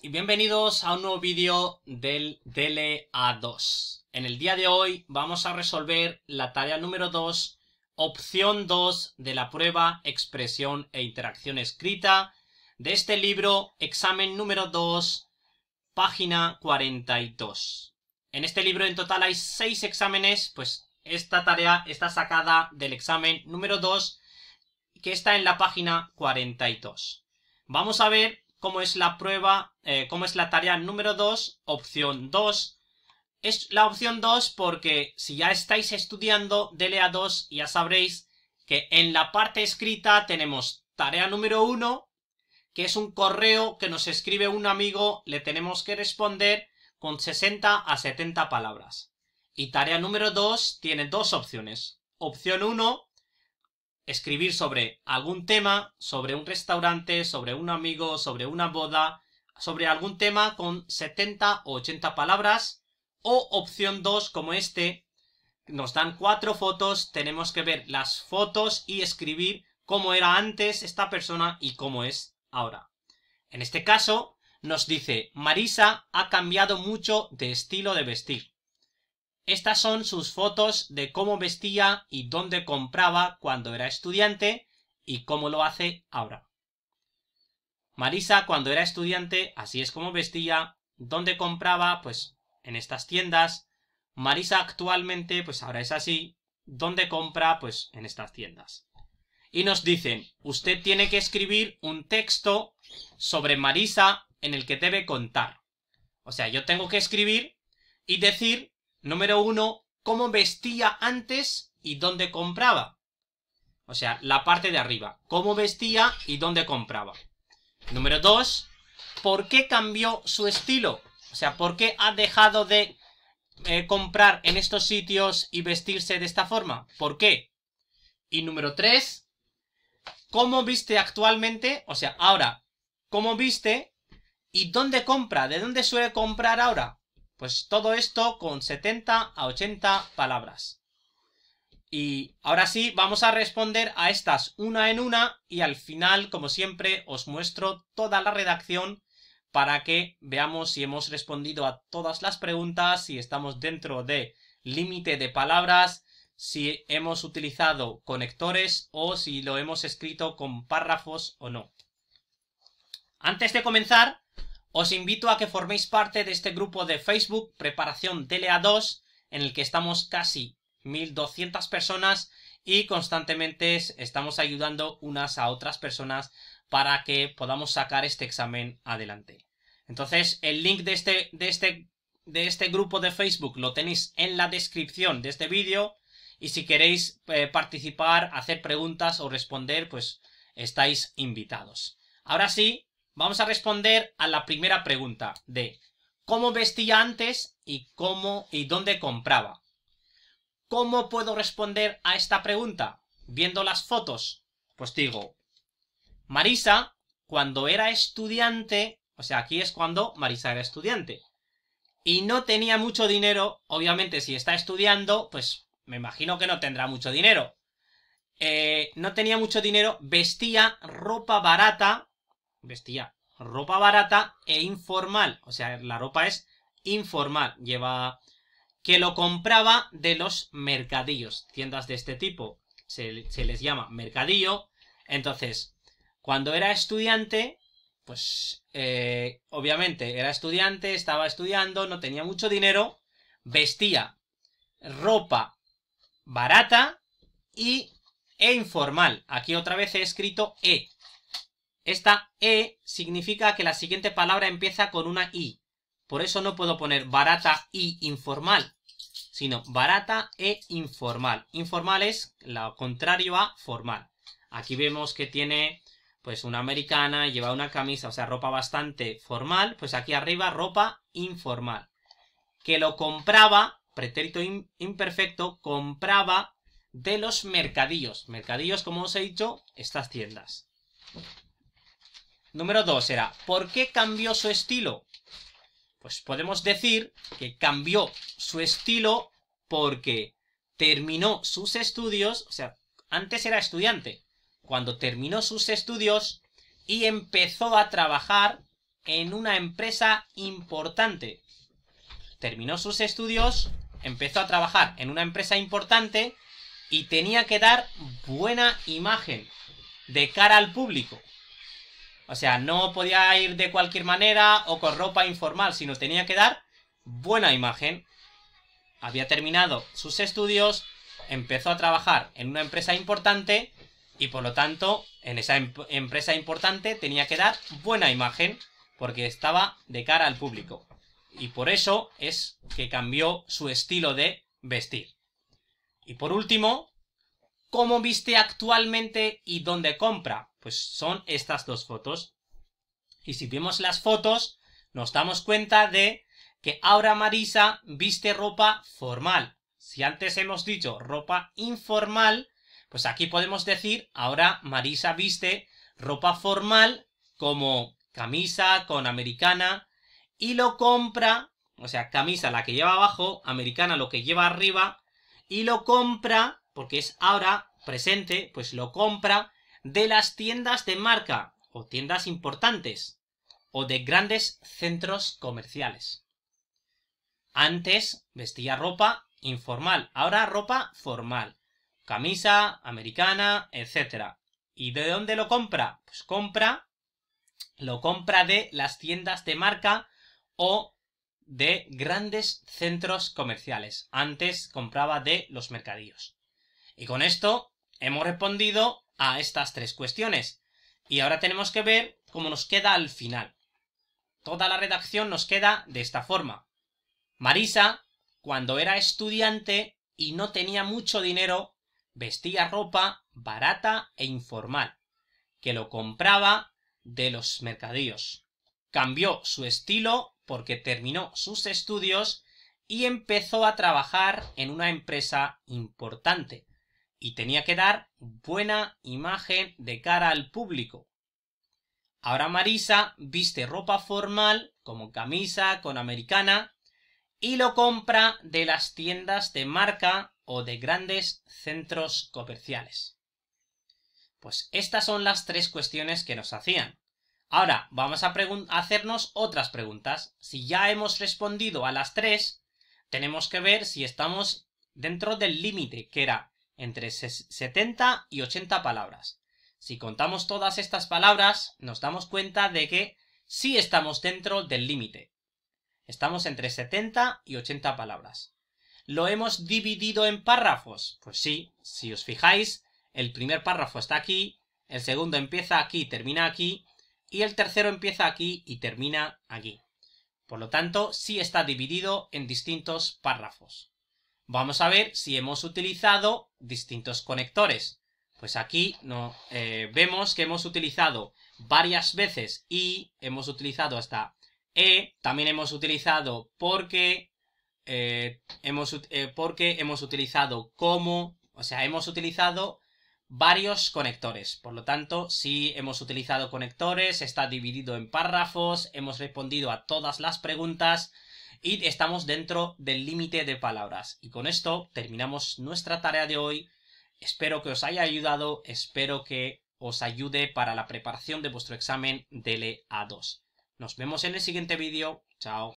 y bienvenidos a un nuevo vídeo del DLA2. En el día de hoy vamos a resolver la tarea número 2, opción 2 de la prueba expresión e interacción escrita de este libro, examen número 2, página 42. En este libro en total hay 6 exámenes, pues esta tarea está sacada del examen número 2 que está en la página 42. Vamos a ver cómo es la prueba, eh, cómo es la tarea número 2, opción 2. Es la opción 2 porque si ya estáis estudiando DLA2 ya sabréis que en la parte escrita tenemos tarea número 1, que es un correo que nos escribe un amigo, le tenemos que responder con 60 a 70 palabras. Y tarea número 2 tiene dos opciones. Opción 1, escribir sobre algún tema, sobre un restaurante, sobre un amigo, sobre una boda, sobre algún tema con 70 o 80 palabras. O opción 2 como este, nos dan cuatro fotos, tenemos que ver las fotos y escribir cómo era antes esta persona y cómo es ahora. En este caso, nos dice, Marisa ha cambiado mucho de estilo de vestir. Estas son sus fotos de cómo vestía y dónde compraba cuando era estudiante y cómo lo hace ahora. Marisa cuando era estudiante, así es como vestía, dónde compraba, pues en estas tiendas. Marisa actualmente, pues ahora es así, dónde compra, pues en estas tiendas. Y nos dicen, usted tiene que escribir un texto sobre Marisa en el que debe contar. O sea, yo tengo que escribir y decir Número uno, cómo vestía antes y dónde compraba. O sea, la parte de arriba. Cómo vestía y dónde compraba. Número dos, por qué cambió su estilo. O sea, por qué ha dejado de eh, comprar en estos sitios y vestirse de esta forma. ¿Por qué? Y número tres, cómo viste actualmente. O sea, ahora, cómo viste y dónde compra. ¿De dónde suele comprar ahora? Pues todo esto con 70 a 80 palabras. Y ahora sí, vamos a responder a estas una en una y al final, como siempre, os muestro toda la redacción para que veamos si hemos respondido a todas las preguntas, si estamos dentro de límite de palabras, si hemos utilizado conectores o si lo hemos escrito con párrafos o no. Antes de comenzar, os invito a que forméis parte de este grupo de Facebook Preparación Telea 2, en el que estamos casi 1200 personas y constantemente estamos ayudando unas a otras personas para que podamos sacar este examen adelante. Entonces, el link de este, de este, de este grupo de Facebook lo tenéis en la descripción de este vídeo. Y si queréis eh, participar, hacer preguntas o responder, pues estáis invitados. Ahora sí, Vamos a responder a la primera pregunta de ¿cómo vestía antes y cómo y dónde compraba? ¿Cómo puedo responder a esta pregunta? Viendo las fotos. Pues digo, Marisa, cuando era estudiante, o sea, aquí es cuando Marisa era estudiante, y no tenía mucho dinero, obviamente si está estudiando, pues me imagino que no tendrá mucho dinero. Eh, no tenía mucho dinero, vestía ropa barata vestía ropa barata e informal. O sea, la ropa es informal. Lleva que lo compraba de los mercadillos. Tiendas de este tipo se, les llama mercadillo. Entonces, cuando era estudiante, pues eh, obviamente era estudiante, estaba estudiando, no tenía mucho dinero, vestía ropa barata y e informal. Aquí otra vez he escrito e, esta E significa que la siguiente palabra empieza con una I. Por eso no puedo poner barata e informal, sino barata e informal. Informal es lo contrario a formal. Aquí vemos que tiene pues una americana, lleva una camisa, o sea, ropa bastante formal, pues aquí arriba ropa informal. Que lo compraba, pretérito imperfecto, compraba de los mercadillos. Mercadillos, como os he dicho, estas tiendas. Número dos era, ¿por qué cambió su estilo? Pues podemos decir que cambió su estilo porque terminó sus estudios, o sea, antes era estudiante, cuando terminó sus estudios y empezó a trabajar en una empresa importante. Terminó sus estudios, empezó a trabajar en una empresa importante y tenía que dar buena imagen de cara al público. O sea, no podía ir de cualquier manera o con ropa informal, sino tenía que dar buena imagen. Había terminado sus estudios, empezó a trabajar en una empresa importante y por lo tanto en esa em-, empresa importante tenía que dar buena imagen porque estaba de cara al público. Y por eso es que cambió su estilo de vestir. Y por último, ¿cómo viste actualmente y dónde compra? Pues son estas dos fotos. Y si vemos las fotos, nos damos cuenta de que ahora Marisa viste ropa formal. Si antes hemos dicho ropa informal, pues aquí podemos decir ahora Marisa viste ropa formal como camisa con americana y lo compra, o sea, camisa la que lleva abajo, americana lo que lleva arriba y lo compra, porque es ahora presente, pues lo compra de las tiendas de marca o tiendas importantes o de grandes centros comerciales. Antes vestía ropa informal, ahora ropa formal, camisa, americana, etc. ¿Y de dónde lo compra? Pues compra, lo compra de las tiendas de marca o de grandes centros comerciales. Antes compraba de los mercadillos. Y con esto hemos respondido a estas tres cuestiones. Y ahora tenemos que ver cómo nos queda al final. Toda la redacción nos queda de esta forma. Marisa, cuando era estudiante y no tenía mucho dinero, vestía ropa barata e informal, que lo compraba de los mercadillos. Cambió su estilo porque terminó sus estudios y empezó a trabajar en una empresa importante, y tenía que dar buena imagen de cara al público. Ahora Marisa viste ropa formal como camisa con americana y lo compra de las tiendas de marca o de grandes centros comerciales. Pues estas son las tres cuestiones que nos hacían. Ahora vamos a hacernos otras preguntas. Si ya hemos respondido a las tres, tenemos que ver si estamos dentro del límite que era entre 70 y 80 palabras. Si contamos todas estas palabras, nos damos cuenta de que sí estamos dentro del límite. Estamos entre 70 y 80 palabras. ¿Lo hemos dividido en párrafos? Pues sí, si os fijáis, el primer párrafo está aquí, el segundo empieza aquí y termina aquí, y el tercero empieza aquí y termina aquí. Por lo tanto, sí está dividido en distintos párrafos vamos a ver si hemos utilizado distintos conectores. Pues aquí no, eh, vemos que hemos utilizado varias veces y hemos utilizado hasta e, también hemos utilizado porque, eh, hemos, eh, porque hemos utilizado como, o sea, hemos utilizado varios conectores. Por lo tanto, si hemos utilizado conectores, está dividido en párrafos, hemos respondido a todas las preguntas, y estamos dentro del límite de palabras. Y con esto terminamos nuestra tarea de hoy. Espero que os haya ayudado, espero que os ayude para la preparación de vuestro examen DLA2. Nos vemos en el siguiente vídeo. Chao.